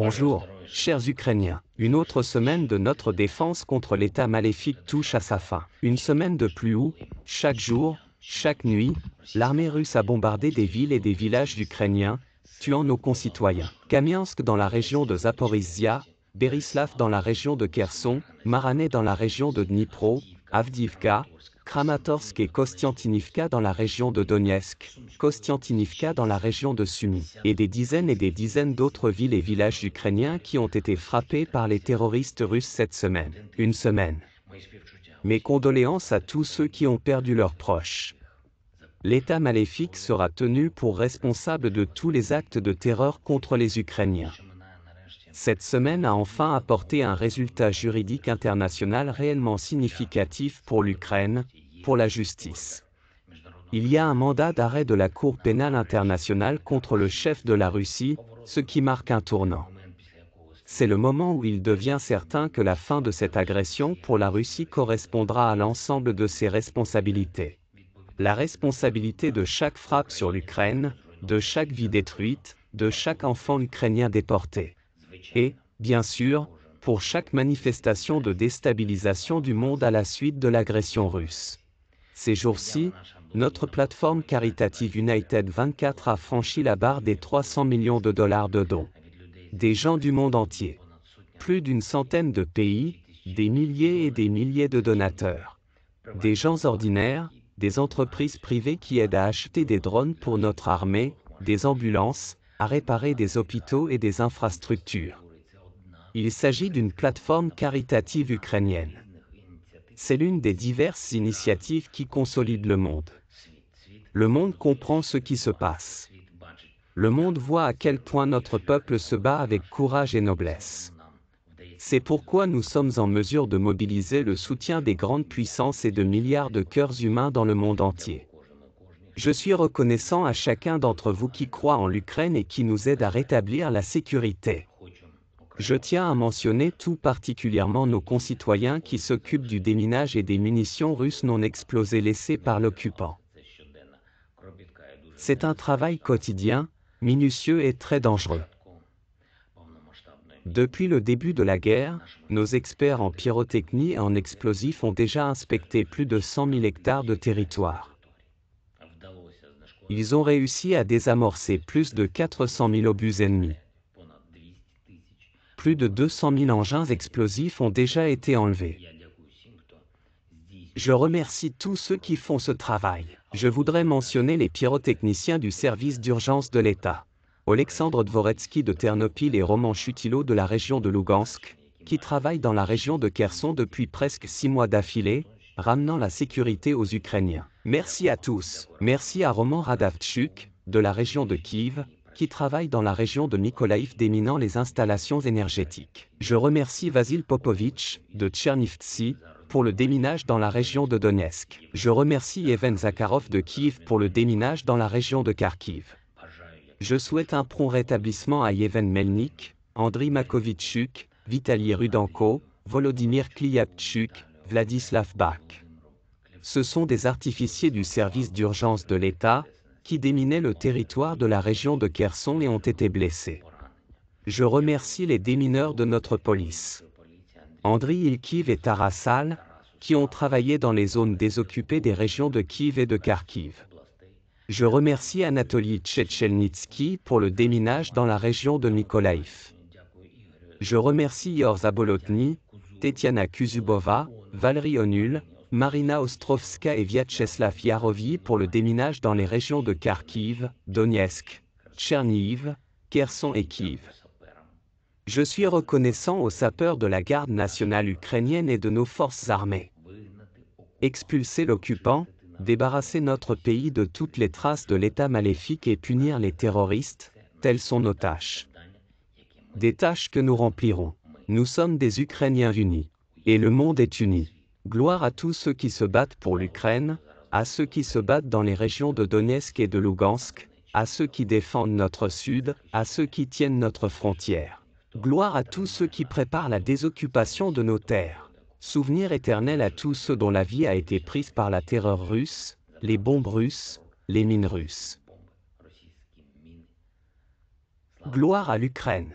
Bonjour, chers Ukrainiens. Une autre semaine de notre défense contre l'État maléfique touche à sa fin. Une semaine de plus où, chaque jour, chaque nuit, l'armée russe a bombardé des villes et des villages ukrainiens, tuant nos concitoyens. Kamiansk dans la région de Zaporizhia, Berislav dans la région de Kherson, Marané dans la région de Dnipro, Avdivka, Kramatorsk et Kostiantinivka dans la région de Donetsk, Kostiantinivka dans la région de Sumy, et des dizaines et des dizaines d'autres villes et villages ukrainiens qui ont été frappés par les terroristes russes cette semaine. Une semaine. Mes condoléances à tous ceux qui ont perdu leurs proches. L'État maléfique sera tenu pour responsable de tous les actes de terreur contre les Ukrainiens. Cette semaine a enfin apporté un résultat juridique international réellement significatif pour l'Ukraine, pour la justice. Il y a un mandat d'arrêt de la Cour pénale internationale contre le chef de la Russie, ce qui marque un tournant. C'est le moment où il devient certain que la fin de cette agression pour la Russie correspondra à l'ensemble de ses responsabilités. La responsabilité de chaque frappe sur l'Ukraine, de chaque vie détruite, de chaque enfant ukrainien déporté et, bien sûr, pour chaque manifestation de déstabilisation du monde à la suite de l'agression russe. Ces jours-ci, notre plateforme caritative United 24 a franchi la barre des 300 millions de dollars de dons. Des gens du monde entier. Plus d'une centaine de pays, des milliers et des milliers de donateurs. Des gens ordinaires, des entreprises privées qui aident à acheter des drones pour notre armée, des ambulances, à réparer des hôpitaux et des infrastructures. Il s'agit d'une plateforme caritative ukrainienne. C'est l'une des diverses initiatives qui consolident le monde. Le monde comprend ce qui se passe. Le monde voit à quel point notre peuple se bat avec courage et noblesse. C'est pourquoi nous sommes en mesure de mobiliser le soutien des grandes puissances et de milliards de cœurs humains dans le monde entier. Je suis reconnaissant à chacun d'entre vous qui croit en l'Ukraine et qui nous aide à rétablir la sécurité. Je tiens à mentionner tout particulièrement nos concitoyens qui s'occupent du déminage et des munitions russes non explosées laissées par l'occupant. C'est un travail quotidien, minutieux et très dangereux. Depuis le début de la guerre, nos experts en pyrotechnie et en explosifs ont déjà inspecté plus de 100 000 hectares de territoire. Ils ont réussi à désamorcer plus de 400 000 obus ennemis. Plus de 200 000 engins explosifs ont déjà été enlevés. Je remercie tous ceux qui font ce travail. Je voudrais mentionner les pyrotechniciens du service d'urgence de l'État. Alexandre Dvoretsky de Ternopil et Roman Chutilo de la région de Lugansk, qui travaillent dans la région de Kherson depuis presque six mois d'affilée, ramenant la sécurité aux Ukrainiens. Merci à tous. Merci à Roman Radavchuk, de la région de Kiev, qui travaille dans la région de Nikolaïev déminant les installations énergétiques. Je remercie Vasil Popovitch, de Tchernivtsi, pour le déminage dans la région de Donetsk. Je remercie Ivan Zakharov de Kiev pour le déminage dans la région de Kharkiv. Je souhaite un prompt rétablissement à Yevhen Melnik, Andriy Makovitchuk, Vitaly Rudenko, Volodymyr Kliabchuk, Vladislav Bach. Ce sont des artificiers du service d'urgence de l'État, qui déminaient le territoire de la région de Kherson et ont été blessés. Je remercie les démineurs de notre police. Andriy Ilkiv et Tarasal, qui ont travaillé dans les zones désoccupées des régions de Kiev et de Kharkiv. Je remercie Anatoly Tchetchelnitsky pour le déminage dans la région de nikolaïev Je remercie Yorza Bolotny, Tetiana Kuzubova, Valérie Onul, Marina Ostrovska et Vyacheslav Yarovyi pour le déminage dans les régions de Kharkiv, Donetsk, Tcherniv, Kherson et Kiev. Je suis reconnaissant aux sapeurs de la garde nationale ukrainienne et de nos forces armées. Expulser l'occupant, débarrasser notre pays de toutes les traces de l'État maléfique et punir les terroristes, telles sont nos tâches. Des tâches que nous remplirons. Nous sommes des Ukrainiens unis. Et le monde est uni. Gloire à tous ceux qui se battent pour l'Ukraine, à ceux qui se battent dans les régions de Donetsk et de Lugansk, à ceux qui défendent notre Sud, à ceux qui tiennent notre frontière. Gloire à tous ceux qui préparent la désoccupation de nos terres. Souvenir éternel à tous ceux dont la vie a été prise par la terreur russe, les bombes russes, les mines russes. Gloire à l'Ukraine.